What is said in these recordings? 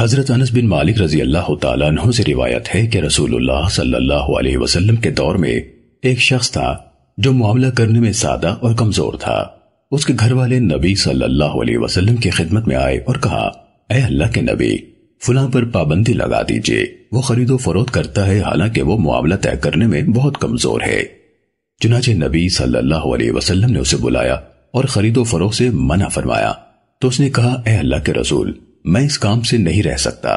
हजरत अनस बिन मालिक रजी अल्लाह तु से रिवायत है कि रसूलुल्लाह सल्लल्लाहु अलैहि वसल्लम के दौर में एक शख्स था जो मामला करने में सादा और कमजोर था उसके घर वाले नबी सल्लल्लाहु अलैहि वसल्लम की खिदमत में आए और कहा ए अल्लाह के नबी फुला पर पाबंदी लगा दीजिए वो खरीदो फरोख्त करता है हालांकि वो मामला तय करने में बहुत कमजोर है चुनाचे नबी सल्लल्लाहु अलैहि वसल्लम ने उसे बुलाया और खरीदो फरोख से मना फरमाया तो उसने कहा ए अल्लाह के रसूल मैं इस काम से नहीं रह सकता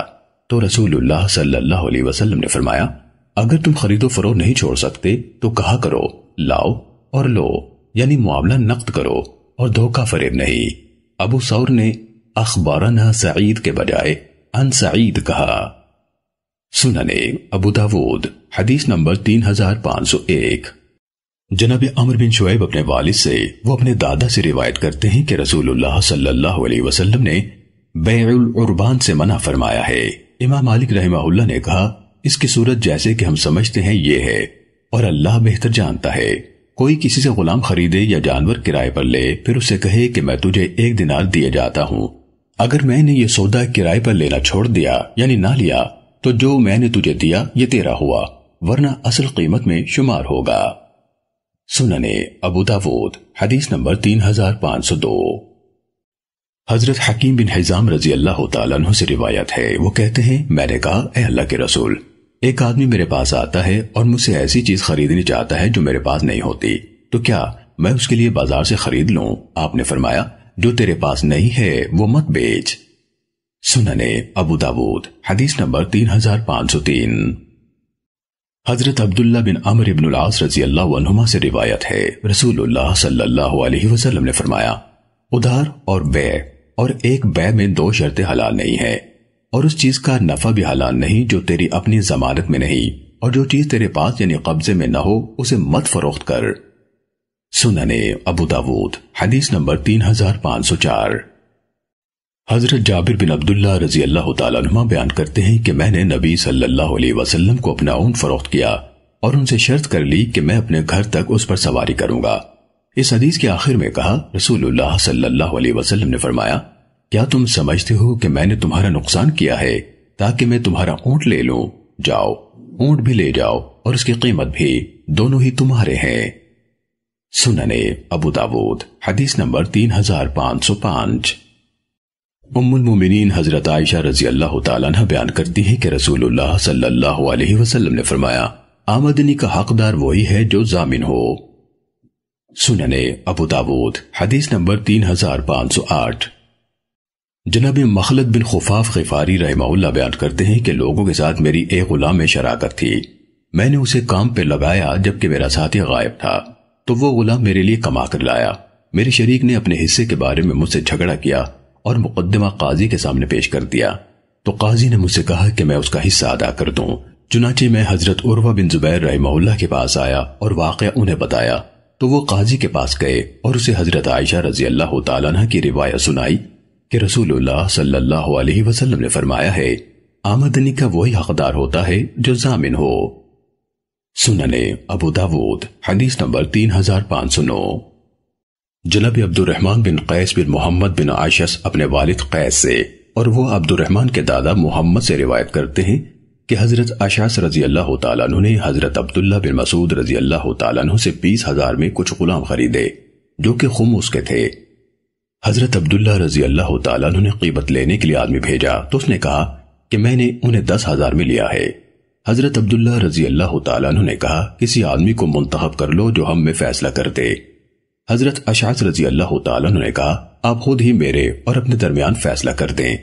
तो रसूलुल्लाह सल्लल्लाहु अलैहि वसल्लम ने फरमाया अगर तुम खरीदो फरो नहीं छोड़ सकते तो कहा करो लाओ और लो यानी मुआवला नकद करो और धोखा फरेब नहीं अबू सौर ने अखबारना सईद के बजाय अन सईद कहा सुनने अबू दाऊद हदीस नंबर 3501 जनाब अमर बिन शुएब अपने वालिद से वो अपने दादा से रिवायत करते हैं कि रसूलुल्लाह सल्लल्लाहु अलैहि वसल्लम ने बैरुल से मना फरमाया है इमाम मालिक रहमाउल्ला ने कहा इसकी सूरत जैसे कि हम समझते हैं ये है और अल्लाह बेहतर जानता है कोई किसी से गुलाम खरीदे या जानवर किराए पर ले फिर उसे कहे कि मैं तुझे एक दिनार दिए जाता हूं अगर मैंने ये सौदा किराए पर लेना छोड़ दिया यानी ना लिया तो जो मैंने तुझे दिया ये तेरा हुआ वरना असल कीमत में शुमार होगा सुनने अबू दावूद हदीस नंबर तीन हजार पांच सौ दो हजरत हकीम बिन हिजाम रजी अल्लाह तु से रिवायत है वो कहते हैं मैंने कहा ए अल्लाह के रसूल एक आदमी मेरे पास आता है और मुझसे ऐसी चीज खरीदनी चाहता है जो मेरे पास नहीं होती तो क्या मैं उसके लिए बाजार से खरीद लूं आपने फरमाया जो तेरे पास नहीं है वो मत बेच सुनने अबू दाऊद हदीस नंबर तीन हजार पांच सौ तीन हजरत अब्दुल्ला बिन अमर इबन आस रजी अल्लाह से रिवायत है रसूलुल्लाह सल्लल्लाहु अलैहि वसल्लम ने फरमाया उधार और व्यय और एक बै में दो शर्तें हलाल नहीं है और उस चीज का नफा भी हलाल नहीं जो तेरी अपनी जमानत में नहीं और जो चीज तेरे पास यानी कब्जे में न हो उसे मत फरोख्त कर सुनने अबू दाऊद हदीस नंबर तीन हजार पांच सौ चार हजरत जाबिर बिन अब्दुल्ला रजी अल्लाह तुमा बयान करते हैं कि मैंने नबी सल्लल्लाहु अलैहि वसल्लम को अपना ऊन फरोख्त किया और उनसे शर्त कर ली कि मैं अपने घर तक उस पर सवारी करूंगा इस हदीस के आखिर में कहा रसूलुल्लाह सल्लल्लाहु अलैहि वसल्लम ने फरमाया क्या तुम समझते हो कि मैंने तुम्हारा नुकसान किया है ताकि मैं तुम्हारा ऊंट ले लूं जाओ ऊंट भी ले जाओ और उसकी कीमत भी दोनों ही तुम्हारे हैं सुनने अबू दाऊद हदीस नंबर तीन हजार पांच सौ पांच उम्मुल मोमिनीन हजरत आयशा रजी अल्लाह तला बयान करती है कि रसूलुल्लाह सल्लल्लाहु अलैहि वसल्लम ने फरमाया आमदनी का हकदार वही है जो जामिन हो सुनने अबू दाऊद हदीस नंबर तीन हजार सौ आठ जनाब मखलद बिन खुफाफ गफारी रहमाउल्ला बयान करते हैं कि लोगों के साथ मेरी एक गुलाम में शराकत थी मैंने उसे काम पे लगाया जबकि मेरा साथी गायब था तो वो गुलाम मेरे लिए कमा कर लाया मेरे शरीक ने अपने हिस्से के बारे में मुझसे झगड़ा किया और मुकदमा काजी के सामने पेश कर दिया तो काजी ने मुझसे कहा कि मैं उसका हिस्सा अदा कर दूं चुनाचे मैं हजरत उर्वा बिन जुबैर रहमाउल्ला के पास आया और वाक़ उन्हें बताया तो वो काजी के पास गए और उसे हजरत आयशा रजी अल्लाह की रिवायत सुनाई कि रसूलुल्लाह सल्लल्लाहु अलैहि वसल्लम ने फरमाया है आमदनी का वही हकदार होता है जो जामिन हो सुनने अबू दाऊद हदीस नंबर तीन हजार पांच सौ नौ जनब अब्दुलरहमान बिन कैस बिन मोहम्मद बिन आशस अपने वालिद कैस से और वो अब्दुलरहमान के दादा मोहम्मद से रिवायत करते हैं कि हजरत अशास रजी अल्लाह तु ने हजरत अब्दुल्ला बिन मसूद रजी अल्लाह तु से बीस हजार में कुछ गुलाम खरीदे जो कि खुम उसके थे हजरत अब्दुल्ला रजी अल्लाह तु ने कीमत लेने के लिए आदमी भेजा तो उसने कहा कि मैंने उन्हें दस हजार में लिया है हजरत अब्दुल्ला रजी अल्लाह तु ने कहा किसी आदमी को मुंतखब कर लो जो हम में फैसला कर दे हजरत अशास रजी अल्लाह तु ने कहा आप खुद ही मेरे और अपने दरमियान फैसला कर दें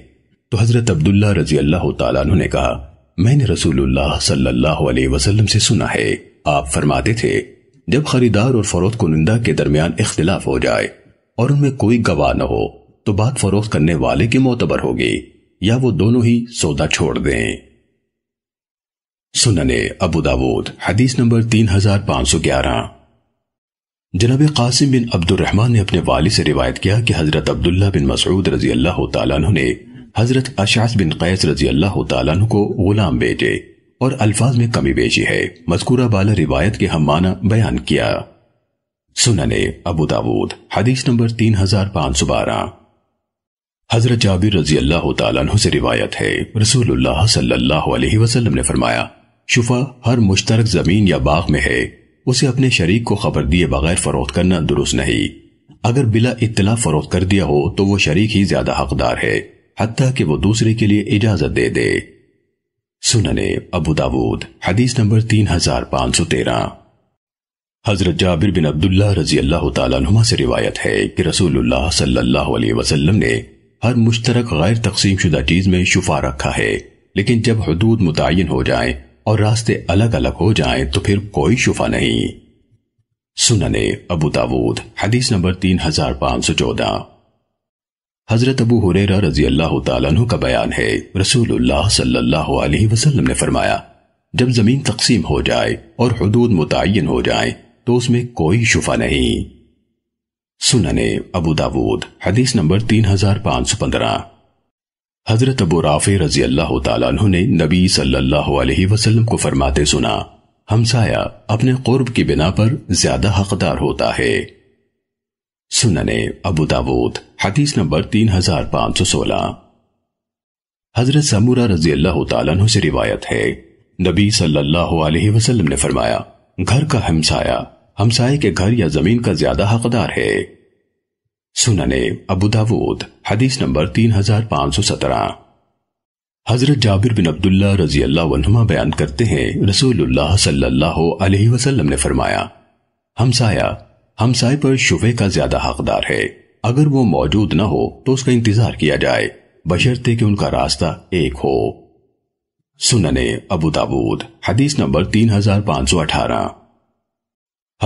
तो हजरत अब्दुल्ला रजी अल्लाह तु ने कहा मैंने रसूलुल्लाह सल्लल्लाहु अलैहि वसल्लम से सुना है आप फरमाते थे जब खरीदार और फरोख्त कुनिंदा के दरमियान इख्तिलाफ हो जाए और उनमें कोई गवाह न हो तो बात फरोख्त करने वाले की मोतबर होगी या वो दोनों ही सौदा छोड़ दें सुनने अबू दाऊद हदीस नंबर तीन हजार पांच सौ ग्यारह जनाब कासिम बिन अब्दुलरहमान ने अपने वाली से रिवायत किया कि हजरत अब्दुल्ला बिन मसूद रजी अल्लाह तला ने हजरत अशास बिन कैस रजी अल्लाह तु को गुलाम भेजे और अल्फाज में कमी बेची है मजकूरा बाला रिवायत के हम माना बयान किया सुनने अबू दाऊद हदीस नंबर तीन हजार पांच सौ बारह हजरत जाबिर रजी अल्लाह तु से रिवायत है रसूलुल्लाह सल्लल्लाहु ने फरमाया शुफा हर मुश्तरक जमीन या बाग में है उसे अपने शरीक को खबर दिए बगैर फरोख्त करना दुरुस्त नहीं अगर बिला इतला फरोख्त कर दिया हो तो वो शरीक ही ज्यादा हकदार है हत्या कि वो दूसरे के लिए इजाजत दे दे सुनने अबू दाऊद हदीस नंबर तीन हजार पांच सौ तेरह हजरत जाबिर बिन अब्दुल्ला रजी अल्लाह तुमा से रिवायत है कि रसूलुल्लाह सल्लल्लाहु अलैहि वसल्लम ने हर मुश्तरक गैर तकसीम शुदा चीज में शुफा रखा है लेकिन जब हदूद मुतन हो जाए और रास्ते अलग अलग हो जाए तो फिर कोई शुफा नहीं सुनने अबू दाऊद हदीस नंबर तीन हजार पांच सौ चौदह हजरत अबू हुरैरा रजी अल्लाह तु का बयान है रसूलुल्लाह सल्लल्लाहु अलैहि वसल्लम ने फरमाया जब जमीन तकसीम हो जाए और हदूद मुतन हो जाए तो उसमें कोई शुफा नहीं सुनने अबू दाऊद हदीस नंबर 3515 हजरत अबू राफे रजी अल्लाह तु ने नबी सल्लल्लाहु अलैहि वसल्लम को फरमाते सुना हमसाया अपने कुर्ब की बिना पर ज्यादा हकदार होता है सुनने अबू दाऊद हदीस नंबर तीन हजार पांच सौ सोलह हजरत समूरा रजी अल्लाह तु से रिवायत है नबी सल्लल्लाहु अलैहि वसल्लम ने फरमाया घर का हमसाया हमसाए के घर या जमीन का ज्यादा हकदार है सुनने अबू दाऊद हदीस नंबर तीन हजार पांच सौ सत्रह हजरत जाबिर बिन अब्दुल्ला रजी अल्लाह बयान करते हैं रसूलुल्लाह सल्लल्लाहु अलैहि वसल्लम ने फरमाया हमसाया हमसाय पर शुबे का ज्यादा हकदार है अगर वो मौजूद न हो तो उसका इंतजार किया जाए बशर्ते कि उनका रास्ता एक हो सुनने अबू दाबूद हदीस नंबर तीन हजार पांच सौ अठारह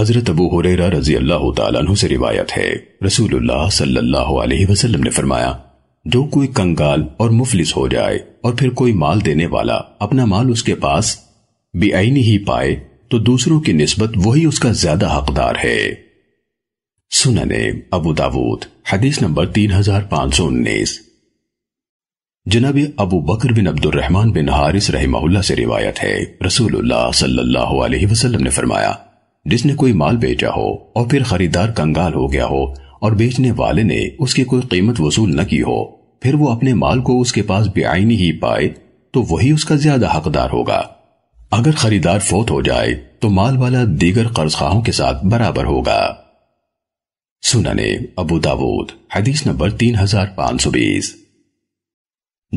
हजरत अबू हुरेरा रजी अल्लाह तु से रिवायत है रसूलुल्लाह सल्लल्लाहु अलैहि वसल्लम ने फरमाया जो कोई कंगाल और मुफलिस हो जाए और फिर कोई माल देने वाला अपना माल उसके पास बेआईनी ही पाए तो दूसरों की नस्बत वही उसका ज्यादा हकदार है सुनने अबू दाऊद हदीस नंबर तीन हजार पांच सौ उन्नीस जनाब अबू बकर बिन रहमान बिन हारिस रहमहुल्ला से रिवायत है रसूलुल्लाह सल्लल्लाहु अलैहि वसल्लम ने फरमाया जिसने कोई माल बेचा हो और फिर खरीदार कंगाल हो गया हो और बेचने वाले ने उसकी कोई कीमत वसूल न की हो फिर वो अपने माल को उसके पास बेआईनी ही पाए तो वही उसका ज्यादा हकदार होगा अगर खरीदार फोत हो जाए तो माल वाला दीगर कर्जखाहों के साथ बराबर होगा सुनने अबू दाऊद हदीस नंबर तीन हजार पांच सौ बीस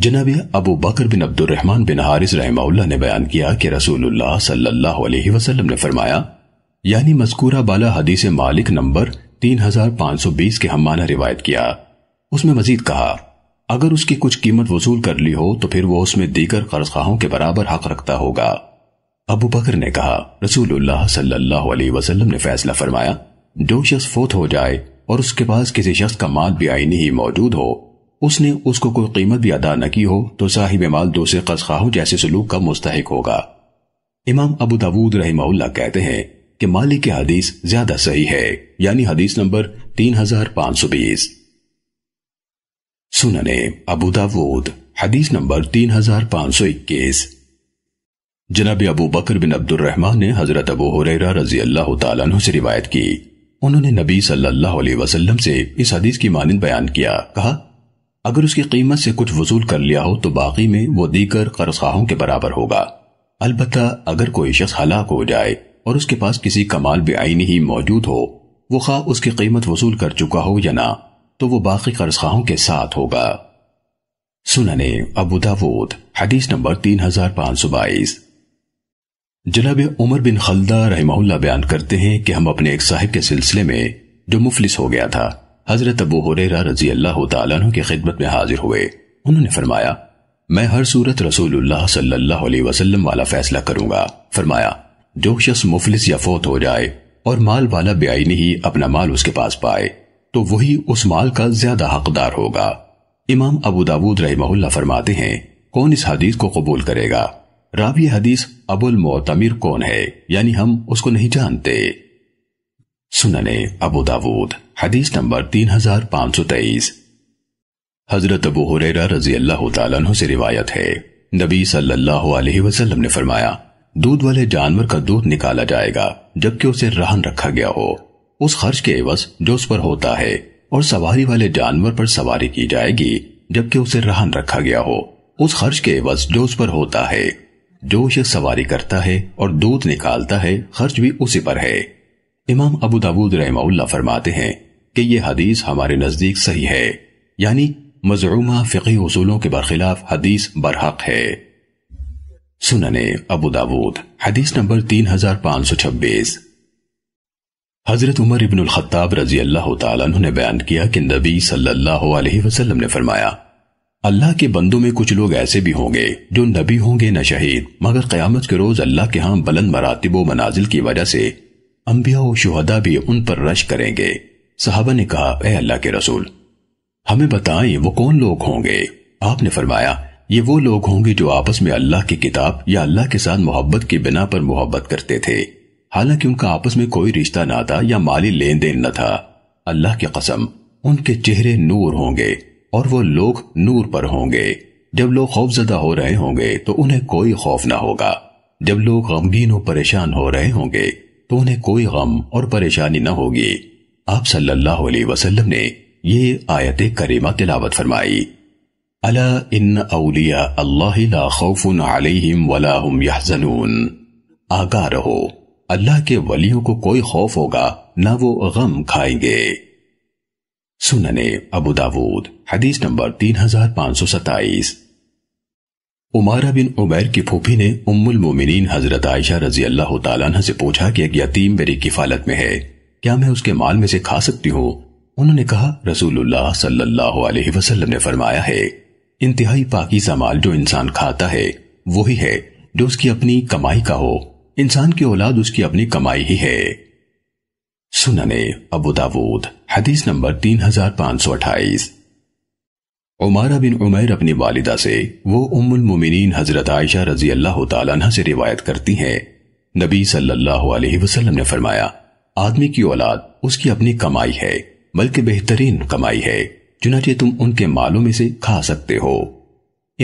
जनाब अबू बकर बिन रहमान बिन हारिस रहमाउल्ला ने बयान किया कि रसूलुल्लाह सल्लल्लाहु अलैहि वसल्लम ने फरमाया यानी मस्कूरा बाला हदीस मालिक नंबर 3520 के हमाना रिवायत किया उसमें मजीद कहा अगर उसकी कुछ कीमत वसूल कर ली हो तो फिर वो उसमें दीगर कर्जगाहों के बराबर हक रखता होगा अबू बकर ने कहा रसूलुल्लाह सल्लल्लाहु अलैहि वसल्लम ने फैसला फरमाया जो शख्स फोत हो जाए और उसके पास किसी शख्स का माल भी आईनी ही मौजूद हो उसने उसको कोई कीमत भी अदा न की हो तो साहिब माल दूसरे कसखाहों जैसे सलूक का मुस्तक होगा इमाम अबू दबूद रही कहते हैं कि मालिक की हदीस ज्यादा सही है यानी हदीस नंबर तीन हजार पांच सौ बीस सुनने अबू दबूद हदीस नंबर तीन हजार पांच सौ इक्कीस जनाब अबू बकर बिन अब्दुलरहमान ने हजरत अबू हुरैरा रजी अल्लाह तु से रिवायत की उन्होंने नबी सल्लल्लाहु अलैहि वसल्लम से इस हदीस की मानंद बयान किया कहा अगर उसकी कीमत से कुछ वसूल कर लिया हो तो बाकी में वो दीगर कर्जगाहों के बराबर होगा अलबत् अगर कोई शख्स हलाक हो जाए और उसके पास किसी कमाल बेआईनी ही मौजूद हो वो खा उसकी कीमत वसूल कर चुका हो या ना तो वो बाकी कर्जगाहों के साथ होगा सुनने अबू दाऊद हदीस नंबर तीन हजार पांच सौ बाईस जनाब उमर बिन खलदा रहमहुल्ला बयान करते हैं कि हम अपने एक साहिब के सिलसिले में जो मुफलिस हो गया था हजरत अबू हुरेरा रजी अल्लाह तु की खिदमत में हाजिर हुए उन्होंने फरमाया मैं हर सूरत रसूलुल्लाह सल्लल्लाहु अलैहि वसल्लम वाला फैसला करूंगा फरमाया जो शख्स मुफलिस या फोत हो जाए और माल वाला बेआईनी ही अपना माल उसके पास पाए तो वही उस माल का ज्यादा हकदार होगा इमाम अबू दाऊद रहमहुल्ला फरमाते हैं कौन इस हदीस को कबूल करेगा रावी हदीस अबुल मोतमिर कौन है यानी हम उसको नहीं जानते सुनने अबू दाऊद हदीस नंबर तीन हजार पांच सौ तेईस हजरत अबू हुरैरा रजी अल्लाह तु से रिवायत है नबी सल्लल्लाहु अलैहि वसल्लम ने फरमाया दूध वाले जानवर का दूध निकाला जाएगा जबकि उसे रहन रखा गया हो उस खर्च के एवज जो उस पर होता है और सवारी वाले जानवर पर सवारी की जाएगी जबकि उसे रहन रखा गया हो उस खर्च के एवज जो उस पर होता है जो शख्स सवारी करता है और दूध निकालता है खर्च भी उसी पर है इमाम अबू दाऊद रहमाउल्ला फरमाते हैं कि यह हदीस हमारे नजदीक सही है यानी मजरूमा फ़िकी उसूलों के बरखिलाफ हदीस बरहक है सुनने अबू दाऊद हदीस नंबर तीन हजार पांच सौ छब्बीस हजरत उमर इबन खत्ताब रजी अल्लाह तु ने बयान किया कि नबी सल्लल्लाहु अलैहि वसल्लम ने फरमाया अल्लाह के बंदों में कुछ लोग ऐसे भी होंगे जो नबी होंगे न शहीद मगर क्यामत के रोज अल्लाह के यहाँ बुलंद मरातब मनाजिल की वजह से अम्बिया और शहदा भी उन पर रश करेंगे साहबा ने कहा अः अल्लाह के रसूल हमें बताएं वो कौन लोग होंगे आपने फरमाया ये वो लोग होंगे जो आपस में अल्लाह की किताब या अल्लाह के साथ मोहब्बत की बिना पर मोहब्बत करते थे हालांकि उनका आपस में कोई रिश्ता ना था या माली लेन देन न था अल्लाह की कसम उनके चेहरे नूर होंगे और वो लोग नूर पर होंगे जब लोग खौफजदा हो रहे होंगे तो उन्हें कोई खौफ ना होगा जब लोग गमगीन और परेशान हो रहे होंगे तो उन्हें कोई गम और परेशानी ना होगी आप सल्लल्लाहु अलैहि वसल्लम ने ये आयत करीमा तिलावत फरमाई अला इन औलिया अल्लाह खौफुन अलैहिम वला हुम यहजनून आगा रहो अल्लाह के वलियों को कोई खौफ होगा ना वो गम खाएंगे सुनने अबू दाऊद हदीस नंबर तीन हजार पांच सौ सत्ताईस उमारा बिन उबैर की फूफी ने उम्मुल मोमिनीन हजरत आयशा रजी अल्लाह तला से पूछा कि एक यतीम मेरी किफालत में है क्या मैं उसके माल में से खा सकती हूँ उन्होंने कहा रसूलुल्लाह सल्लल्लाहु अलैहि वसल्लम ने फरमाया है इंतहाई पाकिजा माल जो इंसान खाता है वही है जो उसकी अपनी कमाई का हो इंसान की औलाद उसकी अपनी कमाई ही है सुनने अबू दाऊद हदीस नंबर तीन हजार सौ अट्ठाईस उमारा बिन उमर अपनी वालिदा से वो उम्मुल मुमिनीन हजरत आयशा रजी अल्लाह तला से रिवायत करती हैं नबी सल्लल्लाहु अलैहि वसल्लम ने फरमाया आदमी की औलाद उसकी अपनी कमाई है बल्कि बेहतरीन कमाई है चुनाचे तुम उनके मालों में से खा सकते हो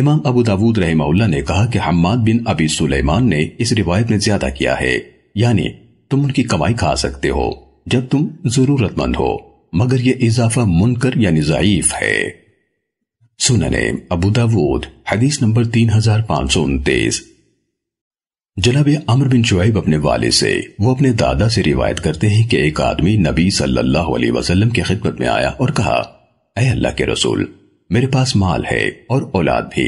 इमाम अबू दाऊद रहमा ने कहा कि हम्माद बिन अबी सुलेमान ने इस रिवायत में ज्यादा किया है यानी तुम उनकी कमाई खा सकते हो जब तुम जरूरतमंद हो मगर यह इजाफा मुनकर यानी जयीफ है सुनने अबू दाऊद हदीस नंबर तीन हजार पांच सौ उनतीस जनाब अमर बिन शुएब अपने वाले से वो अपने दादा से रिवायत करते हैं कि एक आदमी नबी सल्लल्लाहु अलैहि वसल्लम की खिदमत में आया और कहा अः अल्लाह के रसूल मेरे पास माल है और औलाद भी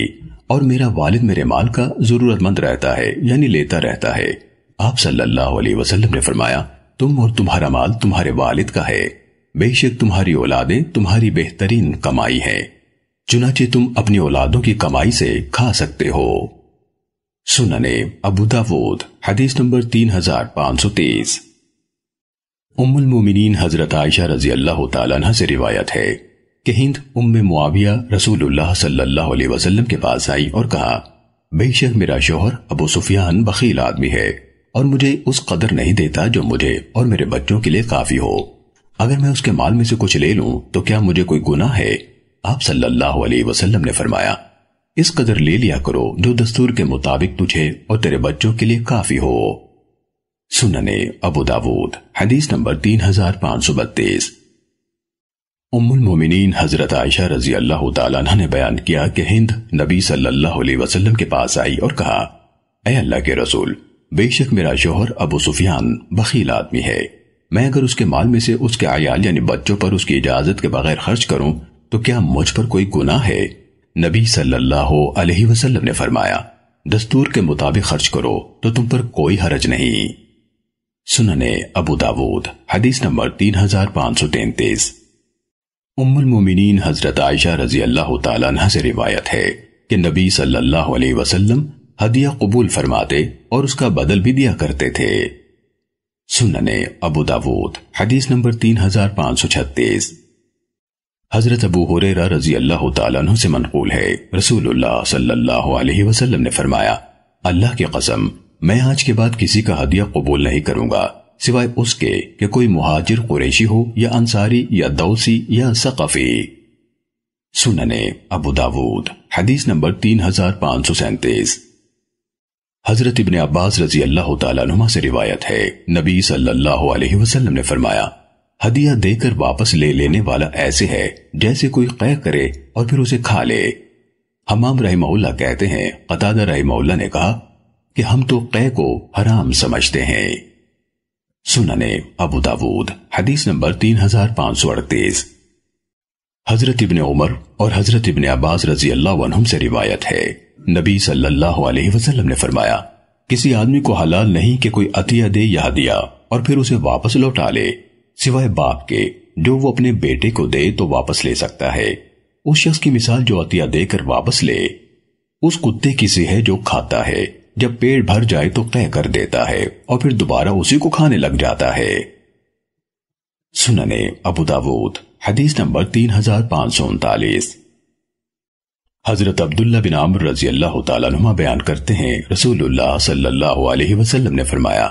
और मेरा वालिद मेरे माल का जरूरतमंद रहता है यानी लेता रहता है आप सल्लल्लाहु अलैहि वसल्लम ने फरमाया तुम और तुम्हारा माल तुम्हारे वालिद का है बेशक तुम्हारी औलादें तुम्हारी बेहतरीन कमाई है चुनाचे तुम अपनी औलादों की कमाई से खा सकते हो सुनने अबूदावोद हदीस नंबर तीन हजार पांच सौ तेईस उम्मुल मोमिनीन हजरत आयशा रजी अल्लाह तला से रिवायत है कि हिंद उम्म मुआविया रसूलुल्लाह सल्लल्लाहु अलैहि वसल्लम के पास आई और कहा बेशक मेरा शोहर अबू सुफियान बखील आदमी है और मुझे उस कदर नहीं देता जो मुझे और मेरे बच्चों के लिए काफी हो अगर मैं उसके माल में से कुछ ले लूं तो क्या मुझे कोई गुना है आप सल्लल्लाहु अलैहि वसल्लम ने फरमाया इस कदर ले लिया करो जो दस्तूर के मुताबिक तुझे और तेरे बच्चों के लिए काफी हो सुनने अबू दाऊद हदीस नंबर तीन हजार पांच सौ बत्तीस उम्मुल मोमिनीन हजरत आयशा रजी अल्लाह तला ने बयान किया कि हिंद नबी सल्लल्लाहु अलैहि वसल्लम के पास आई और कहा अल्लाह के रसूल बेशक मेरा शोहर अबू सुफियान बखील आदमी है मैं अगर उसके माल में से उसके आयाल यानी बच्चों पर उसकी इजाजत के बगैर खर्च करूं तो क्या मुझ पर कोई गुनाह है नबी सल्लल्लाहु अलैहि वसल्लम ने फरमाया दस्तूर के मुताबिक खर्च करो तो तुम पर कोई हरज नहीं सुनने अबू दाऊद हदीस नंबर तीन हजार पांच सौ तैतीस उम्मुल मोमिनीन हजरत आयशा रजी अल्लाह तला से रिवायत है कि नबी सल्लल्लाहु अलैहि वसल्लम हदिया कबूल फरमाते और उसका बदल भी दिया करते थे सुनने अबू दावूद हदीस नंबर तीन हजार पांच सौ छत्तीस हजरत अबू हुरेरा रजी अल्लाह तु से मनकूल है रसूलुल्लाह सल्लल्लाहु अलैहि वसल्लम ने फरमाया अल्लाह की कसम मैं आज के बाद किसी का हदिया कबूल नहीं करूंगा सिवाय उसके कि कोई मुहाजिर कुरैशी हो या अंसारी या दौसी या सकाफी सुनने अबू दाऊद हदीस नंबर तीन हजार पांच सौ सैंतीस हजरत इबन अब्बास रजी अल्लाह तुमा से रिवायत है नबी सल्लल्लाहु अलैहि वसल्लम ने फरमाया हदिया देकर वापस ले लेने वाला ऐसे है जैसे कोई कह करे और फिर उसे खा ले हमाम रहमौला कहते हैं कतादा रही ने कहा कि हम तो कह को हराम समझते हैं सुनने अबू दाऊद हदीस नंबर तीन हजार पांच सौ अड़तीस हजरत इबन उमर और हजरत इबन अब्बास रजी अल्लाह से रिवायत है नबी सल्लल्लाहु अलैहि वसल्लम ने फरमाया किसी आदमी को हलाल नहीं कि कोई अतिया दे या दिया और फिर उसे वापस लौटा ले सिवाय बाप के जो वो अपने बेटे को दे तो वापस ले सकता है उस शख्स की मिसाल जो अतिया देकर वापस ले उस कुत्ते की सी है जो खाता है जब पेट भर जाए तो तय कर देता है और फिर दोबारा उसी को खाने लग जाता है सुनने अबू दाऊद हदीस नंबर तीन हजार पांच सौ उनतालीस हजरत अब्दुल्ला बिन आमर रजी अल्लाह तुमा बयान करते हैं रसूलुल्लाह सल्लल्लाहु अलैहि वसल्लम ने फरमाया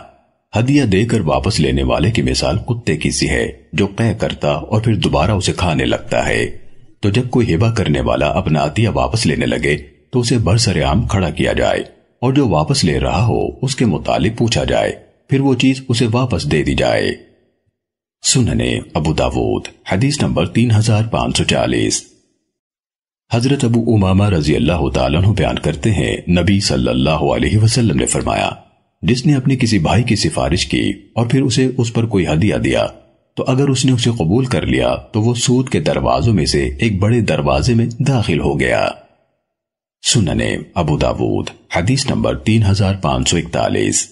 हदिया देकर वापस लेने वाले की मिसाल कुत्ते की सी है जो कह करता और फिर दोबारा उसे खाने लगता है तो जब कोई हिबा करने वाला अपना अतिया वापस लेने लगे तो उसे बरसरेआम खड़ा किया जाए और जो वापस ले रहा हो उसके मुतालिक पूछा जाए फिर वो चीज उसे वापस दे दी जाए सुनने अबू दावूद हदीस नंबर तीन हजार पांच सौ चालीस हजरत अबू उमामा रजी अल्लाह तु बयान करते हैं नबी सल्लल्लाहु अलैहि वसल्लम ने फरमाया जिसने अपने किसी भाई की सिफारिश की और फिर उसे उस पर कोई हदिया दिया तो अगर उसने उसे कबूल कर लिया तो वो सूद के दरवाजों में से एक बड़े दरवाजे में दाखिल हो गया सुनने अबू दाऊद हदीस नंबर तीन हजार पांच सौ इकतालीस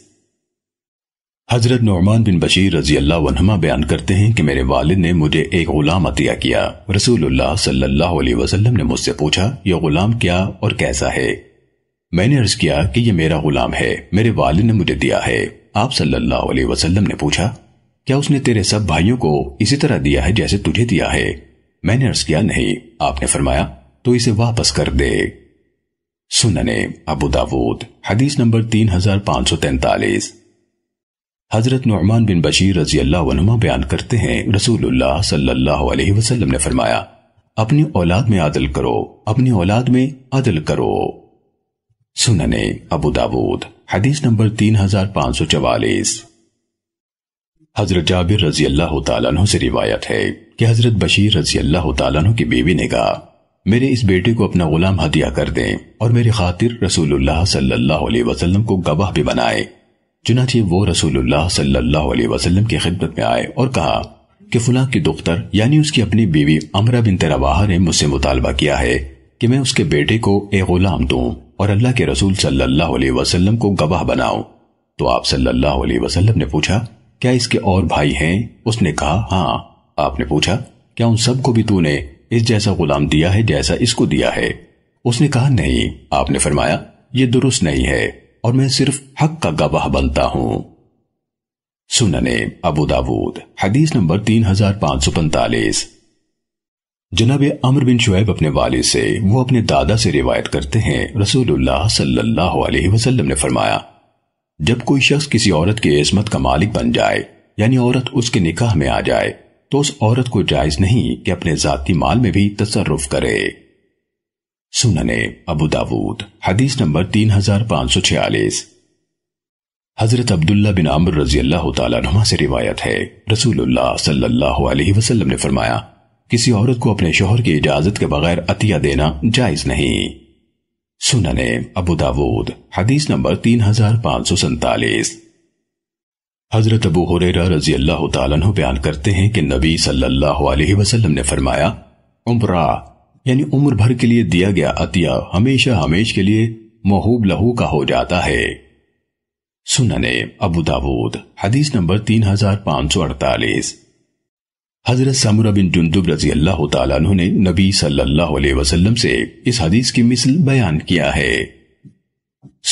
हजरत नौमान बिन बशीर रजी अल्लाह बयान करते हैं कि मेरे वालिद ने मुझे एक गुलाम अतिया किया रसूलुल्लाह सल्लल्लाहु अलैहि वसल्लम ने मुझसे पूछा यह गुलाम क्या और कैसा है मैंने अर्ज किया कि यह मेरा गुलाम है मेरे वालिद ने मुझे दिया है आप सल्लल्लाहु अलैहि वसल्लम ने पूछा क्या उसने तेरे सब भाइयों को इसी तरह दिया है जैसे तुझे दिया है मैंने अर्ज किया नहीं आपने फरमाया तो इसे वापस कर दे सुनने अबू दाऊद हदीस नंबर तीन हजार पांच सौ तैंतालीस हजरत नुमान बिन बशीर रजी अल्लाह बयान करते हैं रसूलुल्लाह सल्लल्लाहु अलैहि वसल्लम ने फरमाया अपनी औलाद में आदल करो अपनी औलाद में आदल करो सुनने अबू दाऊद हदीस नंबर 3544 पांच सौ चवालीस हजरत जाबिर रजी अल्लाह तु से रिवायत है कि हजरत बशीर रजी अल्लाह तु की बीवी ने कहा मेरे इस बेटे को अपना गुलाम हदिया कर दें और मेरे खातिर रसूलुल्लाह सल्लल्लाहु अलैहि वसल्लम को गवाह भी बनाए चुनाचे वो रसूलुल्लाह सल्लल्लाहु अलैहि वसल्लम की खिदमत में आए और कहा कि फुला की दुख्तर यानी उसकी अपनी बीवी अमरा बिन रवाहा ने मुझसे मुतालबा किया है कि मैं उसके बेटे को एक गुलाम दूं और अल्लाह के रसूल सल्लल्लाहु अलैहि वसल्लम को गवाह बनाऊं तो आप सल्लल्लाहु अलैहि वसल्लम ने पूछा क्या इसके और भाई हैं उसने कहा हाँ आपने पूछा क्या उन सबको भी तूने इस जैसा गुलाम दिया है जैसा इसको दिया है उसने कहा नहीं आपने फरमाया ये दुरुस्त नहीं है और मैं सिर्फ हक का गवाह बनता हूं सुनने अबू दाऊद हदीस नंबर तीन हजार पांच सौ पैंतालीस जनाब अमर बिन शुएब अपने वाले से वो अपने दादा से रिवायत करते हैं रसूलुल्लाह सल्लल्लाहु अलैहि वसल्लम ने फरमाया जब कोई शख्स किसी औरत की इज्मत का मालिक बन जाए यानी औरत उसके निकाह में आ जाए तो उस औरत को जायज नहीं कि अपने जाति माल में भी तसरफ करे सुनने अबू दाऊद हदीस नंबर तीन हजार पांच छियालीस हजरत अब्दुल्ला बिन आमर रजी अल्लाह तुमा से रिवायत है रसूलुल्लाह सल्लल्लाहु अलैहि वसल्लम ने फरमाया किसी औरत को अपने शोहर की इजाजत के बगैर अतिया देना जायज नहीं सुनने अबू दाऊद हदीस नंबर तीन हजार पांच सैतालीस हजरत अबू हुरेरा रजी अल्लाह तु बयान करते हैं कि नबी सल्लल्लाहु अलैहि वसल्लम ने फरमाया उमरा यानी उम्र भर के लिए दिया गया अतिया हमेशा हमेश के लिए महूब लहू का हो जाता है सुनने अबू दाऊद हदीस नंबर तीन हजार पांच सौ अड़तालीस हजरत समरा बिन जुंदुब रजी अल्लाह तु ने नबी सल्लल्लाहु अलैहि वसल्लम से इस हदीस की मिसल बयान किया है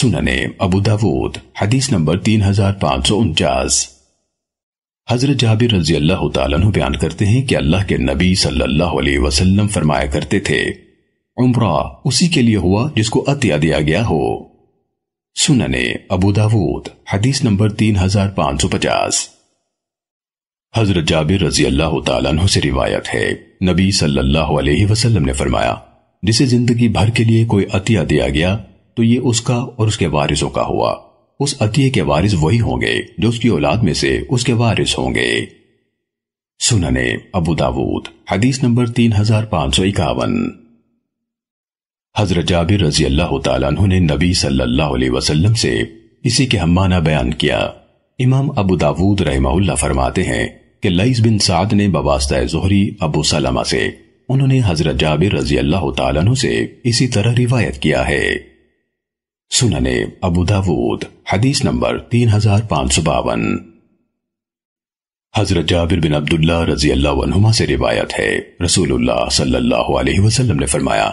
सुनने अबू दाऊद हदीस नंबर तीन हजार पांच सौ उनचास हजरत जाबिर रजी अल्लाह तु बयान करते हैं कि अल्लाह के नबी सल्लल्लाहु अलैहि वसल्लम फरमाया करते थे उमरा उसी के लिए हुआ जिसको अतिया दिया गया हो सुनने अबू दाऊद हदीस नंबर 3550 हजरत जाबिर रजी अल्लाह तु से रिवायत है नबी सल्लल्लाहु अलैहि वसल्लम ने फरमाया जिसे जिंदगी भर के लिए कोई अतिया दिया गया तो ये उसका और उसके वारिसों का हुआ उस अतीय के वारिस वही होंगे जो उसकी औलाद में से उसके वारिस होंगे सुनने अबू दाऊद हदीस नंबर तीन हजार पांच सौ इक्यावन हजरत जाबिर रजी अल्लाह तु ने नबी सल्लल्लाहु अलैहि वसल्लम से इसी के हमाना बयान किया इमाम अबू दाऊद रहमहुल्ला फरमाते हैं कि लईस बिन साद ने बवास्ता जोहरी अबू सलामा से उन्होंने हजरत जाबिर रजी अल्लाह तु से इसी तरह रिवायत किया है सुनने अबूदावूद हदीस नंबर तीन हजार पांच सौ बावन हजरत जाबिर बिन अब्दुल्ला रजी अल्लाह से रिवायत है रसूलुल्लाह सल्लल्लाहु अलैहि वसल्लम ने फरमाया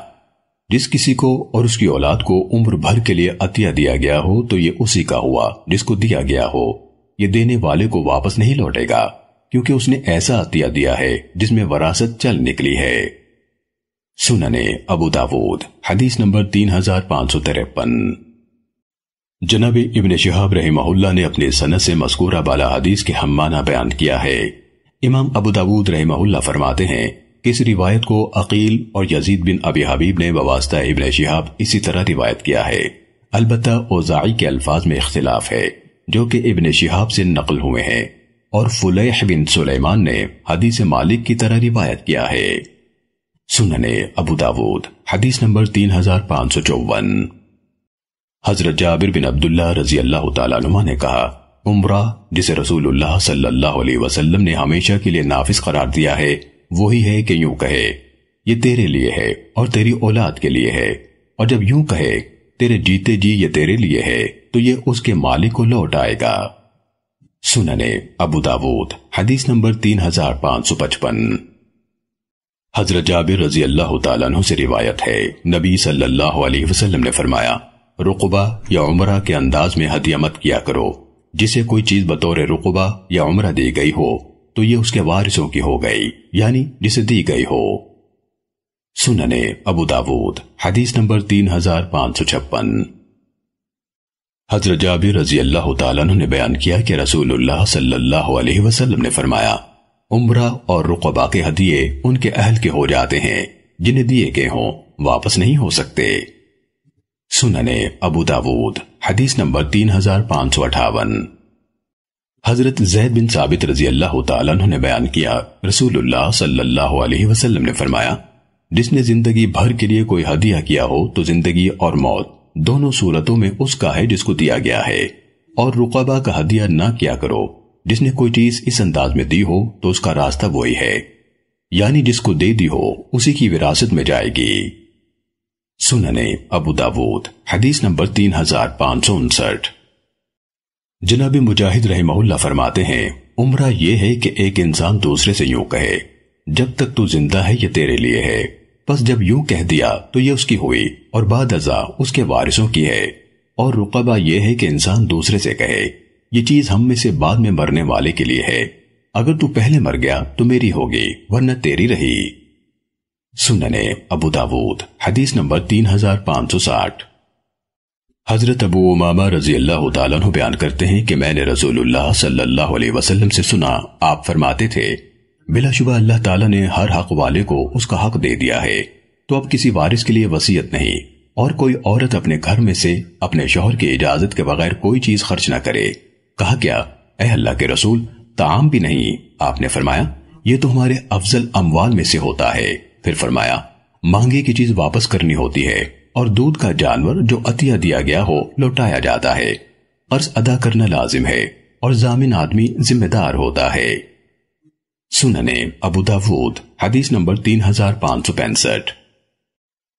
जिस किसी को और उसकी औलाद को उम्र भर के लिए अतिया दिया गया हो तो ये उसी का हुआ जिसको दिया गया हो ये देने वाले को वापस नहीं लौटेगा क्योंकि उसने ऐसा अतिया दिया है जिसमें वरासत चल निकली है सुनने अबू दावूद हदीस नंबर तीन हजार पांच सौ तिरपन जनाब इबन शहाब रहमहुल्ला ने अपने सन से मस्कूरा बाला हदीस के हमाना बयान किया है इमाम अबू दाऊद रहमहुल्ला फरमाते हैं कि इस रिवायत को अकील और यजीद बिन अबी हबीब ने बवास्ता इबन शहाब इसी तरह रिवायत किया है अलबत् ओजाई के अल्फाज में इख्तिलाफ है जो कि इबन शहाब से नकल हुए हैं और फुलह बिन सुलेमान ने हदीस मालिक की तरह रिवायत किया है सुनने अबू दाऊद हदीस नंबर तीन हजार पाँच सौ चौवन हजरत जाबिर बिन अब्दुल्ला रजी अल्लाह तुमा ने कहा उमरा जिसे रसूलुल्लाह सल्लल्लाहु अलैहि वसल्लम ने हमेशा के लिए नाफिस करार दिया है वही है कि यूं कहे ये तेरे लिए है और तेरी औलाद के लिए है और जब यूं कहे तेरे जीते जी ये तेरे लिए है तो ये उसके मालिक को लौट आएगा सुनने अबू दाऊद हदीस नंबर तीन हजार पांच सौ पचपन हजरत जाबिर रजी अल्लाह तु से रिवायत है नबी सल्लल्लाहु अलैहि वसल्लम ने फरमाया रुकबा या उम्र के अंदाज में हदिया मत किया करो जिसे कोई चीज बतौर रुकबा या उम्र दी गई हो तो ये उसके वारिसों की हो गई यानी जिसे दी गई हो सुनने अबू दाऊद हदीस नंबर तीन हजार पांच सौ छप्पन हजरत जाबिर रजी अल्लाह तु ने बयान किया कि रसूलुल्लाह सल्लल्लाहु अलैहि वसल्लम ने फरमाया उम्रा और रुकबा के हदिये उनके अहल के हो जाते हैं जिन्हें दिए गए हों वापस नहीं हो सकते सुनने अबू दाऊद हदीस नंबर तीन हजार पांच सौ अठावन हजरत जैद बिन साबित रजी अल्लाह ने बयान किया रसूलुल्लाह सल्लल्लाहु अलैहि वसल्लम ने फरमाया जिसने जिंदगी भर के लिए कोई हदिया किया हो तो जिंदगी और मौत दोनों सूरतों में उसका है जिसको दिया गया है और रुकबा का हदिया ना किया करो जिसने कोई चीज इस अंदाज में दी हो तो उसका रास्ता वही है यानी जिसको दे दी हो उसी की विरासत में जाएगी सुनने अबू दावूद हदीस नंबर तीन हजार पांच सौ उनसठ जनाब मुजाहिद रहमउल्ला फरमाते हैं उम्र यह है कि एक इंसान दूसरे से यूं कहे जब तक तू जिंदा है ये तेरे लिए है बस जब यूं कह दिया तो ये उसकी हुई और बाद अजा उसके वारिसों की है और रुकबा यह है कि इंसान दूसरे से कहे ये चीज हम में से बाद में मरने वाले के लिए है अगर तू पहले मर गया तो मेरी होगी वरना तेरी रही सुनने अबू दाऊद हदीस नंबर 3560 हजरत अबू उमामा रजी अल्लाह ने बयान करते हैं कि मैंने रसूलुल्लाह सल्लल्लाहु अलैहि वसल्लम से सुना आप फरमाते थे बिलाशुबा अल्लाह ताला ने हर हक वाले को उसका हक दे दिया है तो अब किसी वारिस के लिए वसीयत नहीं और कोई औरत अपने घर में से अपने शोहर की इजाजत के बगैर कोई चीज खर्च ना करे कहा क्या ए अल्लाह के रसूल ताम भी नहीं आपने फरमाया ये तो हमारे अफजल अमवाल में से होता है फिर फरमाया मांगे की चीज वापस करनी होती है और दूध का जानवर जो अतिया दिया गया हो लौटाया जाता है अर्ज अदा करना लाजिम है और जामिन आदमी जिम्मेदार होता है सुनने अबू दाऊद हदीस नंबर तीन हजार पांच सौ पैंसठ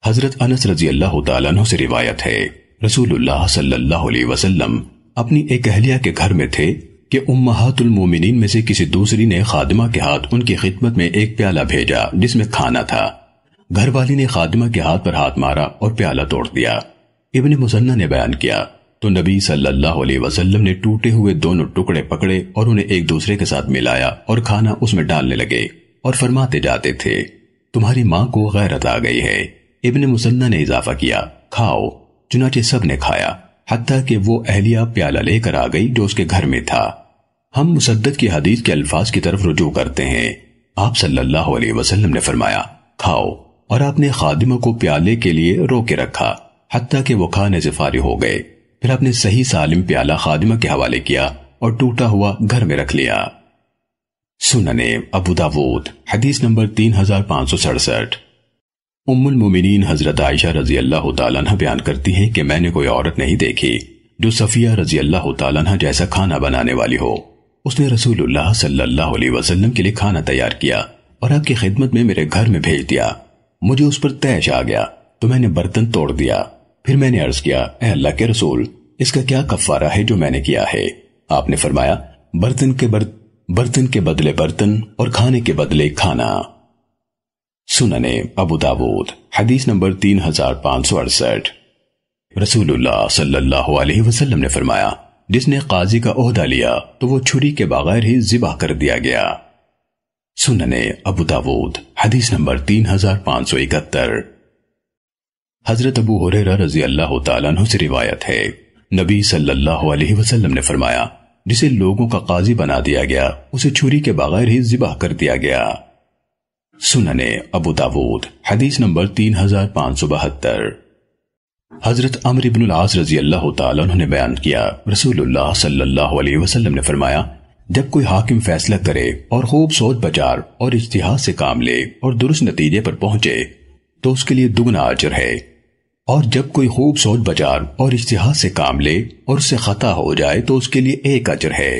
हजरत अनस रजी अल्लाह तु से रिवायत है रसूलुल्लाह सल्लल्लाहु अलैहि वसल्लम अपनी एक अहलिया के घर में थे कि उम्मातुल मोमिनीन में से किसी दूसरी ने खादिमा के हाथ उनकी खिदमत में एक प्याला भेजा जिसमें खाना था घर वाली ने खादिमा के हाथ पर हाथ मारा और प्याला तोड़ दिया इब्न मुसन्ना ने बयान किया तो नबी सल्लल्लाहु अलैहि वसल्लम ने टूटे हुए दोनों टुकड़े पकड़े और उन्हें एक दूसरे के साथ मिलाया और खाना उसमें डालने लगे और फरमाते जाते थे तुम्हारी माँ को गैरत आ गई है इबन मुसन्ना ने इजाफा किया खाओ चुनाचे सब ने खाया हती कि वो अहलिया प्याला लेकर आ गई जो उसके घर में था हम मुसद्दत की हदीस के अल्फाज की तरफ रुजू करते हैं आप सल्लल्लाहु अलैहि वसल्लम ने फरमाया खाओ और आपने खादिमों को प्याले के लिए रोके रखा हती के वो खाने से फारि हो गए फिर आपने सही सालिम प्याला खादिमा के हवाले किया और टूटा हुआ घर में रख लिया सुनने अबूदावूद हदीस नंबर तीन हजार पांच सौ सड़सठ उम्मुल मुमिन हजरत आयशा रजी अल्लाह तला बयान करती है कि मैंने कोई औरत नहीं देखी जो सफिया रजी अल्लाह तला जैसा खाना बनाने वाली हो उसने रसूलुल्लाह सल्लल्लाहु अलैहि वसल्लम के लिए खाना तैयार किया और आपकी खिदमत में मेरे घर में भेज दिया मुझे उस पर तैश आ गया तो मैंने बर्तन तोड़ दिया फिर मैंने अर्ज किया अल्लाह के रसूल इसका क्या कफारा है जो मैंने किया है आपने फरमाया बर्तन के बर, बर्तन के बदले बर्तन और खाने के बदले खाना सुनने अबू दाऊद हदीस नंबर तीन हजार पांच सौ अड़सठ रसूलुल्लाह सल्लल्लाहु अलैहि वसल्लम ने फरमाया जिसने काजी का ओहदा लिया तो वो छुरी के बगैर ही जिबा कर दिया गया सुनने अबू दाऊद हदीस नंबर तीन हजार पांच सौ इकहत्तर हजरत अबू हुरेरा रजी अल्लाह तु से रिवायत है नबी सल्लल्लाहु अलैहि वसल्लम ने फरमाया जिसे लोगों का काजी बना दिया गया उसे छुरी के बगैर ही जिबा कर दिया गया सुनने अबू दाऊद हदीस नंबर तीन हजार पांच सौ बहत्तर हजरत अमर इबन आस रजी अल्लाह उन्होंने बयान किया रसूलुल्लाह सल्लल्लाहु अलैहि वसल्लम ने फरमाया जब कोई हाकिम फैसला करे और खूब सोच बचार और इश्तिहा से काम ले और दुरुस्त नतीजे पर पहुंचे तो उसके लिए दुगना अजर है और जब कोई खूब सोच बचार और इश्तिहा से काम ले और उससे खता हो जाए तो उसके लिए एक अजर है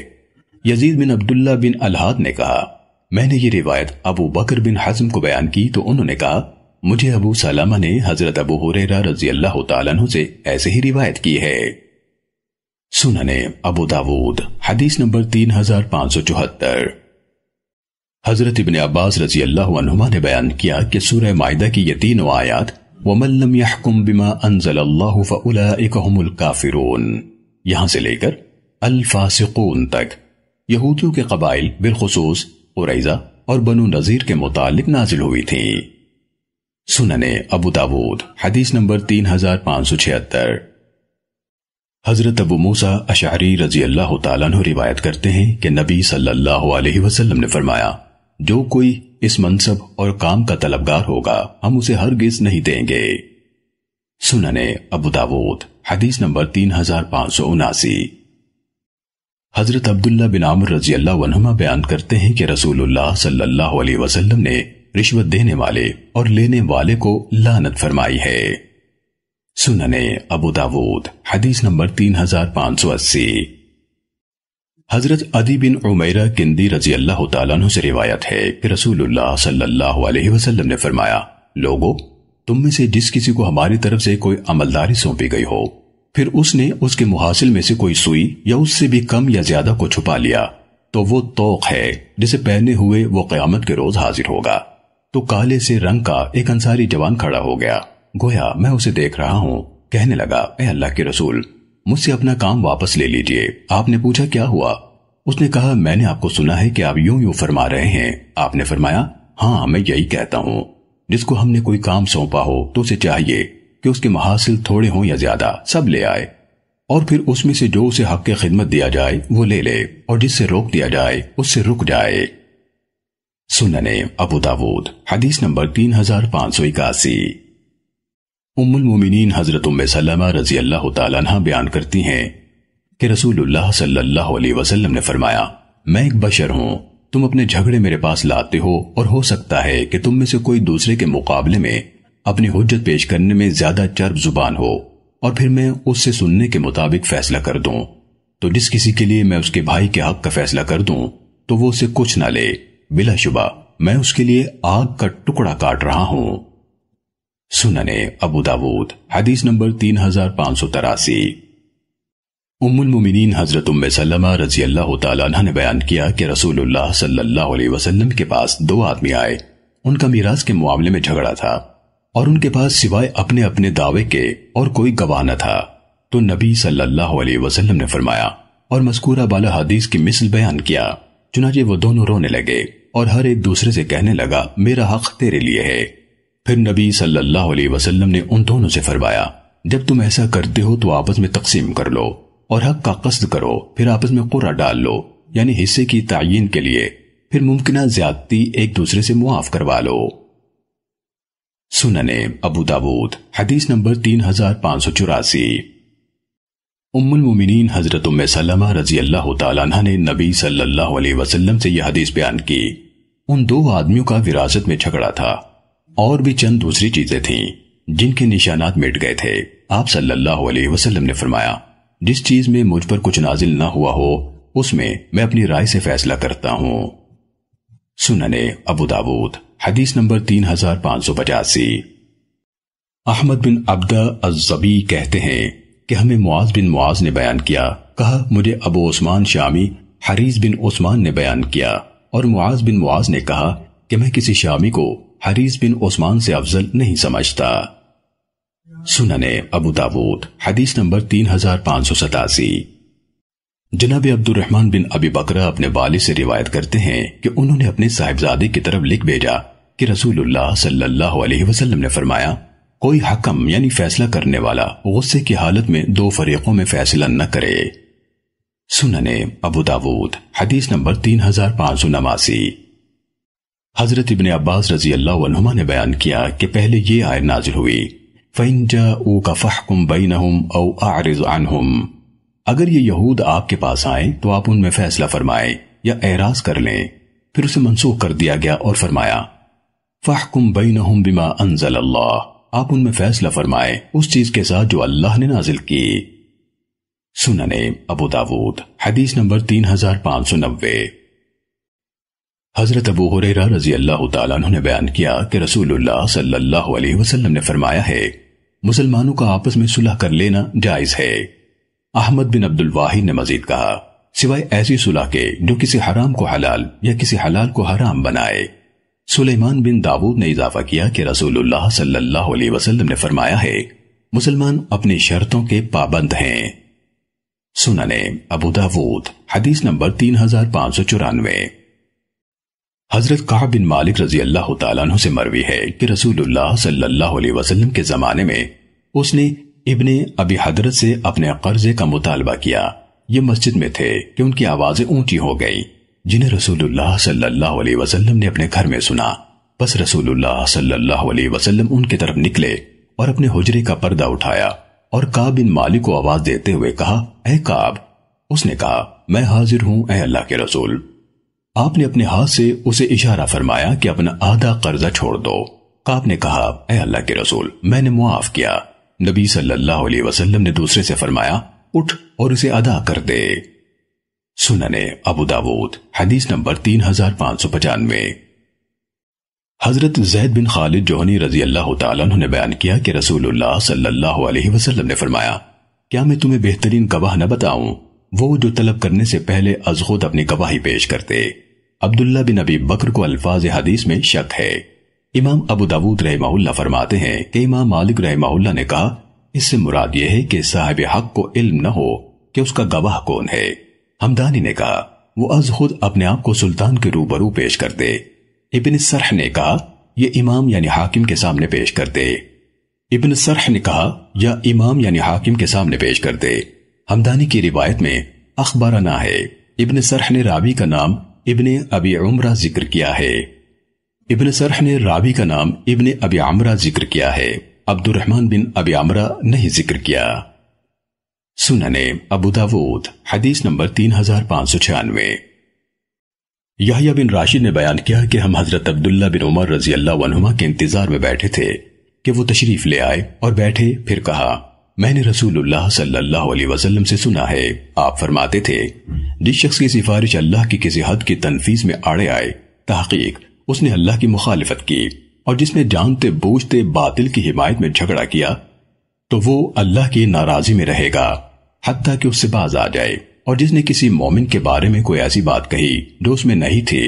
यजीद बिन अब्दुल्ला बिन अलहाद ने कहा मैंने ये रिवायत अबू बकर बिन हजम को बयान की तो उन्होंने कहा मुझे अबू सलामा ने हजरत अबू हुरेरा रजी अल्लाह तु से ऐसे ही रिवायत की है सुनने अबू दाऊद हदीस नंबर तीन हजार पांच सौ चौहत्तर हजरत इबन अब्बास रजी अल्लाह ने बयान किया कि सूरह मायदा की ये तीनों आयात वमल्लम यहकुम बिमा अनजल अल्लाह काफिरून यहां से लेकर अल्फासिकून तक यहूदियों के कबाइल बिलखसूस और बनु नजीर के मुतालिक नाजिल हुई थी सुनने अबू दाऊद हदीस नंबर तीन हजार पांच सौ छिहत्तर हजरत अबू मूसा अशारी रजी अल्लाह तु रिवायत करते हैं कि नबी सल्लल्लाहु अलैहि वसल्लम ने फरमाया जो कोई इस मनसब और काम का तलबगार होगा हम उसे हर गिज नहीं देंगे सुनने अबू दाऊद हदीस नंबर तीन हजार पांच सौ उनासी हजरत अब्दुल्ला बिन आमर रजी अल्लाह बयान करते हैं कि रसूलुल्लाह सल्लल्लाहु अलैहि वसल्लम ने रिश्वत देने वाले और लेने वाले को लानत फरमाई है सुनने अबू दाऊद हदीस नंबर तीन हजार पांच सौ अस्सी हजरत अदी बिन उमेरा किंदी रजी अल्लाह तु से रिवायत है कि रसूलुल्लाह सल्लल्लाहु अलैहि वसल्लम ने फरमाया लोगो तुम में से जिस किसी को हमारी तरफ से कोई अमलदारी सौंपी गई हो फिर उसने उसके मुहासिल में से कोई सुई या उससे भी कम या ज्यादा को छुपा लिया तो वो तोक है जिसे पहने हुए वो क्यामत के रोज हाजिर होगा तो काले से रंग का एक अंसारी जवान खड़ा हो गया गोया मैं उसे देख रहा हूँ कहने लगा ए अल्लाह के रसूल मुझसे अपना काम वापस ले लीजिए आपने पूछा क्या हुआ उसने कहा मैंने आपको सुना है कि आप यूं यूं फरमा रहे हैं आपने फरमाया हाँ मैं यही कहता हूं जिसको हमने कोई काम सौंपा हो तो उसे चाहिए कि उसके महासिल थोड़े हों या ज्यादा सब ले आए और फिर उसमें से जो उसे हक के खिदमत दिया जाए वो ले ले और जिससे रोक दिया जाए उससे रुक जाए सुनने अबू दाऊद हदीस नंबर तीन हजार पांच सौ इक्यासी उम्मुल मोमिनीन हजरत उम्मे सलमा रजी अल्लाह तला बयान करती हैं कि रसूलुल्लाह सल्लल्लाहु अलैहि वसल्लम ने फरमाया मैं एक बशर हूं तुम अपने झगड़े मेरे पास लाते हो और हो सकता है कि तुम में से कोई दूसरे के मुकाबले में अपनी हजत पेश करने में ज्यादा चर्ब जुबान हो और फिर मैं उससे सुनने के मुताबिक फैसला कर दूं तो जिस किसी के लिए मैं उसके भाई के हक का फैसला कर दूं तो वो उसे कुछ ना ले बिलाशुबा मैं उसके लिए आग का टुकड़ा काट रहा हूं सुनने अबू दाऊद हदीस नंबर तीन हजार पांच सौ तिरासी उम्मीन हजरत उम सलमा रजी अल्लाह तला ने बयान किया कि रसूलुल्लाह सल्लल्लाहु अलैहि वसल्लम के पास दो आदमी आए उनका मीराज के मामले में झगड़ा था और उनके पास सिवाय अपने अपने दावे के और कोई गवाह न था तो नबी सल्लल्लाहु अलैहि वसल्लम ने फरमाया और मस्कूरा बाला हदीस की मिसल बयान किया चुनाचे वो दोनों रोने लगे और हर एक दूसरे से कहने लगा मेरा हक तेरे लिए है फिर नबी सल्लल्लाहु अलैहि वसल्लम ने उन दोनों से फरमाया जब तुम ऐसा करते हो तो आपस में तकसीम कर लो और हक का कस्त करो फिर आपस में कुरा डाल लो यानी हिस्से की तयन के लिए फिर मुमकिन ज्यादती एक दूसरे से मुआफ करवा लो सुनने अबू दाबूद हदीस नंबर तीन हजार पांच सौ चौरासी उम्मिन हज़रत सलमा रजी अल्लाह तह ने नबी सल्लल्लाहु अलैहि वसल्लम से यह हदीस बयान की उन दो आदमियों का विरासत में झगड़ा था और भी चंद दूसरी चीजें थीं जिनके निशानात मिट गए थे आप सल्लल्लाहु अलैहि वसल्लम ने फरमाया जिस चीज में मुझ पर कुछ नाजिल ना हुआ हो उसमें मैं अपनी राय से फैसला करता हूं सुनने अबू दाऊद हदीस नंबर तीन हजार पांच सौ पचासी अहमद बिन अब्दा अजबी कहते हैं कि हमें मुआज बिन मुआज ने बयान किया कहा मुझे Abu Usman Shami Hariz bin Usman ने बयान किया और मुआज बिन मुआज ने कहा कि मैं किसी शामी को हरीज बिन उस्मान से अफजल नहीं समझता सुनने अबू दाऊद हदीस नंबर तीन हजार पांच सौ सतासी जनाब अब्दुलरहमान बिन अबी बकरा अपने वाले से रिवायत करते हैं कि उन्होंने अपने साहिबजादे की तरफ लिख भेजा कि रसूलुल्लाह सल्लल्लाहु अलैहि वसल्लम ने फरमाया कोई हकम यानी फैसला करने वाला गुस्से की हालत में दो फरीकों में फैसला न करे सुनने अबू दाऊद हदीस नंबर तीन हजार पांच सौ नवासी हजरत इबन अब्बास रजी अल्लाह ने बयान किया कि पहले ये आय नाजिल हुई फिंजा ऊ का फहकुम बैन औ आरिज अगर ये यहूद आपके पास आए तो आप उनमें फैसला फरमाएं या एराज कर लें फिर उसे मनसूख कर दिया गया और फरमाया फाहकुम बैनहुम बिमा अनजल अल्लाह आप उनमें फैसला फरमाए उस चीज के साथ जो अल्लाह ने नाजिल की सुनने अबू दाऊद हदीस नंबर तीन हजार पांच सौ नब्बे हजरत अबू हुरैरा रजी अल्लाह तआला ने बयान किया कि रसूलुल्लाह सल्लल्लाहु अलैहि वसल्लम ने फरमाया है मुसलमानों का आपस में सुलह कर लेना जायज है अहमद बिन अब्दुल वाहिद ने मजीद कहा सिवाय ऐसी सुलह के जो किसी हराम को हलाल या किसी हलाल को हराम बनाए सुलेमान बिन दाऊद ने इजाफा किया कि रसूलुल्लाह सल्लल्लाहु अलैहि वसल्लम ने फरमाया है मुसलमान अपनी शर्तों के पाबंद हैं सुनने अबू दाऊद हदीस नंबर 3594 हजरत का बिन मालिक रजी अल्लाह तु से मरवी है कि रसूलुल्लाह सल्लल्लाहु अलैहि वसल्लम के जमाने में उसने इब्ने अबी हजरत से अपने कर्जे का मुतालबा किया ये मस्जिद में थे कि उनकी आवाजें ऊंची हो गई जिन्हें रसूलुल्लाह सल्लल्लाहु अलैहि वसल्लम ने अपने घर में सुना बस रसूलुल्लाह सल्लल्लाहु अलैहि वसल्लम उनकी तरफ निकले और अपने हुजरे का पर्दा उठाया और काब बिन मालिक को आवाज देते हुए कहा ए काब उसने कहा मैं हाजिर हूं ए अल्लाह के रसूल आपने अपने हाथ से उसे इशारा फरमाया कि अपना आधा कर्जा छोड़ दो काब ने कहा ए अल्लाह के रसूल मैंने मुआफ किया नबी सल्लल्लाहु अलैहि वसल्लम ने दूसरे से फरमाया उठ और उसे अदा कर दे सुनने अबू दाऊद हदीस नंबर तीन हजार पांच सौ पचानवे हजरत जैद बिन खालिद जोहनी रजी अल्लाह ने बयान किया कि रसूलुल्लाह सल्लल्लाहु अलैहि वसल्लम ने फरमाया क्या मैं तुम्हें बेहतरीन गवाह न बताऊं वो जो तलब करने से पहले अजहुद अपनी गवाही पेश करते अब्दुल्ला बिन अबी बकर को अल्फाज हदीस में शक है इमाम अबू दाऊद रहमाउल्ला फरमाते हैं कि इमाम मालिक रहमाउल्ला ने कहा इससे मुराद यह है कि साहिब हक को इल्म न हो कि उसका गवाह कौन है हमदानी ने कहा वो अज खुद अपने आप को सुल्तान के रूबरू पेश कर दे इबन सरह ने कहा यह इमाम यानी हाकिम के सामने पेश कर दे इबन सरह ने कहा यह इमाम यानी हाकिम के सामने पेश कर दे हमदानी की रिवायत में अखबाराना है इबन सरह ने रावी का नाम इबन अबी उमरा जिक्र किया है इबन सरह ने रावी का नाम इबन अबी आमरा जिक्र किया है अब्दुलरहमान बिन अबी आमरा नहीं जिक्र किया सुनने अबूदावूद हदीस नंबर तीन हजार पांच सौ छियानवे याहिया बिन राशिद ने बयान किया कि हम हजरत अब्दुल्ला बिन उमर रजी अल्लाह के इंतजार में बैठे थे कि वो तशरीफ ले आए और बैठे फिर कहा मैंने रसूलुल्लाह सल्लल्लाहु अलैहि वसल्लम से सुना है आप फरमाते थे जिस शख्स की सिफारिश अल्लाह की किसी हद की तनफीज में आड़े आए तहकीक उसने अल्लाह की मुखालफत की और जिसने जानते बूझते बातिल की हिमायत में झगड़ा किया तो वो अल्लाह की नाराजी में रहेगा हती कि उससे बाज आ जाए और जिसने किसी मोमिन के बारे में कोई ऐसी बात कही जो उसमें नहीं थी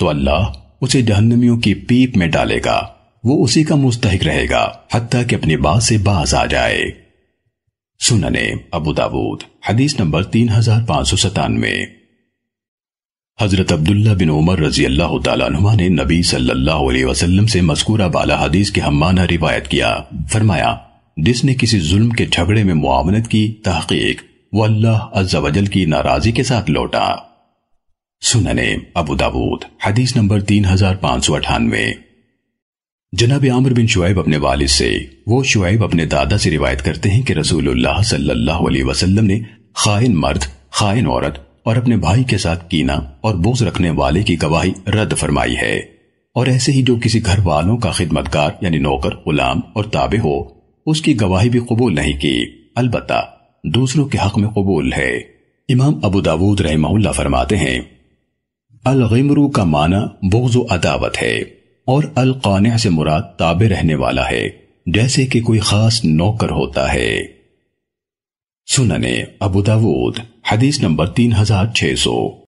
तो अल्लाह उसे जहन्नमियों की पीप में डालेगा वो उसी का मुस्तक रहेगा हती कि अपनी बात से बाज आ जाए सुनने अबू दाबूद हदीस नंबर तीन हजार पांच सौ सतानवे हजरत अब्दुल्ला बिन उमर रजी अल्लाह तुमा ने नबी सल्लल्लाहु अलैहि वसल्लम से मस्कूरा बाला हदीस के हमाना रिवायत किया फरमाया जिसने किसी जुल्म के झगड़े में मुआवनत की तहकीक वो अल्लाह अज्जावजल की नाराजी के साथ लौटा सुनने अबू दाऊद हदीस नंबर तीन हजार पांच सौ अठानवे जनाब आमर बिन शुएब अपने वालिद से वो शुएब अपने दादा से रिवायत करते हैं कि रसूलुल्लाह सल्लल्लाहु अलैहि वसल्लम ने खाइन मर्द खाइन औरत और अपने भाई के साथ कीना और बोझ रखने वाले की गवाही रद्द फरमाई है और ऐसे ही जो किसी घर वालों का खिदमतकार यानी नौकर गुलाम और ताबे हो उसकी गवाही भी कबूल नहीं की अलबत् दूसरों के हक में कबूल है इमाम अबू दाऊद रहमउल्ला फरमाते हैं अलगमरू का माना बोजो अदावत है और अलकान से मुराद ताबे रहने वाला है जैसे कि कोई खास नौकर होता है सुनने अबू दाऊद हदीस नंबर तीन हजार छह सौ